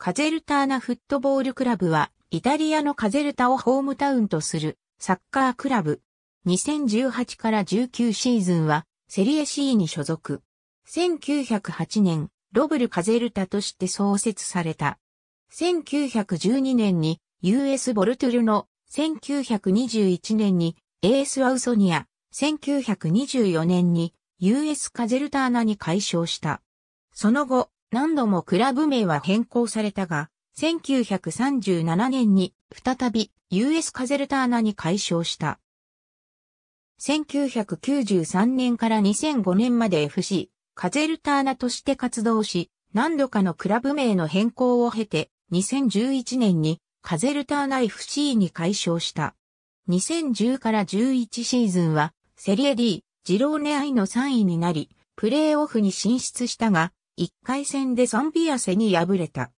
カゼルターナフットボールクラブは、イタリアのカゼルタをホームタウンとするサッカークラブ。2018から19シーズンは、セリエ C に所属。1908年、ロブルカゼルタとして創設された。1912年に US ボルトゥルの、1921年に AS アウソニア、1924年に US カゼルターナに解消した。その後、何度もクラブ名は変更されたが、1937年に再び US カゼルターナに改称した。1993年から2005年まで FC カゼルターナとして活動し、何度かのクラブ名の変更を経て、2011年にカゼルターナ FC に改称した。2010から11シーズンはセリエ D、ジローネアイの3位になり、プレーオフに進出したが、1回戦でサンビアセに敗れた。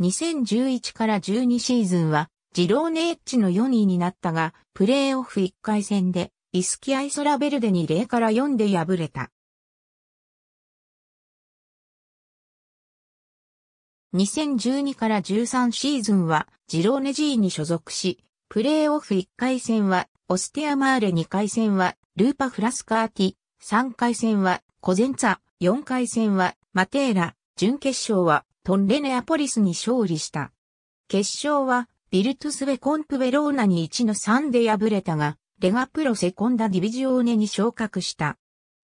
2011から12シーズンは、ジローネエッチの4位になったが、プレーオフ1回戦で、イスキアイソラベルデに0から4で敗れた。2012から13シーズンは、ジローネ G に所属し、プレーオフ1回戦は、オステアマーレ2回戦は、ルーパ・フラスカーティ、3回戦は、コゼンツァ、4回戦は、マテーラ、準決勝はトンレネアポリスに勝利した。決勝はビルトゥスベコンプベローナに1の3で敗れたが、レガプロセコンダディビジオーネに昇格した。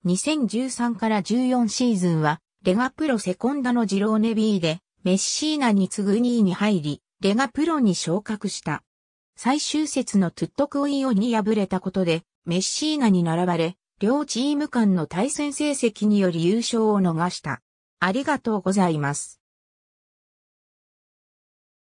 2013から14シーズンは、レガプロセコンダのジローネ B で、メッシーナに次ぐ2位に入り、レガプロに昇格した。最終節のトゥットクイオに敗れたことで、メッシーナに並ばれ、両チーム間の対戦成績により優勝を逃した。ありがとうございます。